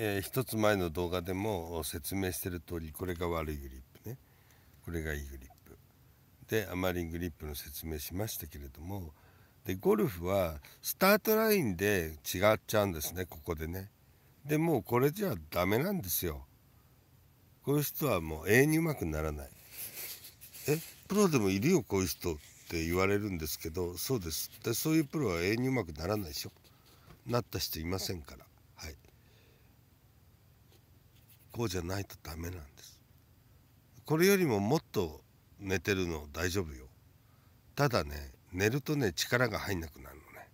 えー、1つ前の動画でも説明してる通りこれが悪いグリップねこれがいいグリップであまりグリップの説明しましたけれどもでゴルフはスタートラインで違っちゃうんですねここでねでもうこれじゃダメなんですよこういう人はもう永遠にうまくならないえプロでもいるよこういう人って言われるんですけどそうですでそういうプロは永遠にうまくならないでしょなった人いませんからこうじゃないとダメなんですこれよりももっと寝てるの大丈夫よただね寝るとね力が入んなくなるのね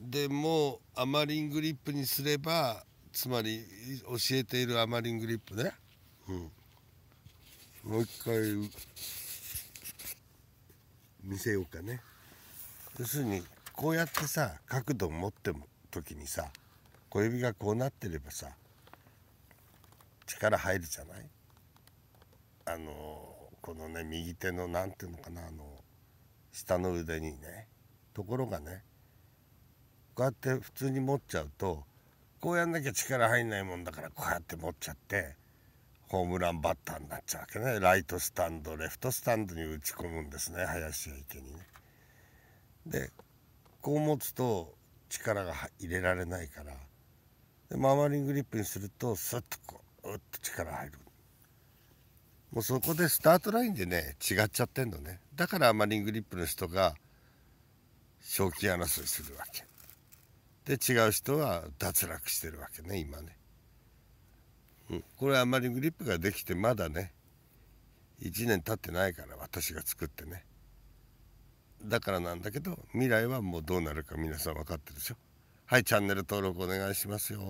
でもうアマリングリップにすればつまり教えているアマリングリップねうんもう一回見せようかね要するにこうやってさ角度を持っても時にさ小指がこうなってればさ力入るじゃないあのこのね右手の何ていうのかなあの下の腕にねところがねこうやって普通に持っちゃうとこうやんなきゃ力入んないもんだからこうやって持っちゃってホームランバッターになっちゃうわけねライトスタンドレフトスタンドに打ち込むんですね林や池にね。でこう持つと力が入れられないから。でマーマリングリップにするとスッとこううっと力入るもうそこでスタートラインでね違っちゃってんのねだからマリングリップの人が賞金争いするわけで違う人は脱落してるわけね今ね、うん、これあまりグリップができてまだね1年経ってないから私が作ってねだからなんだけど未来はもうどうなるか皆さん分かってるでしょはいチャンネル登録お願いしますよ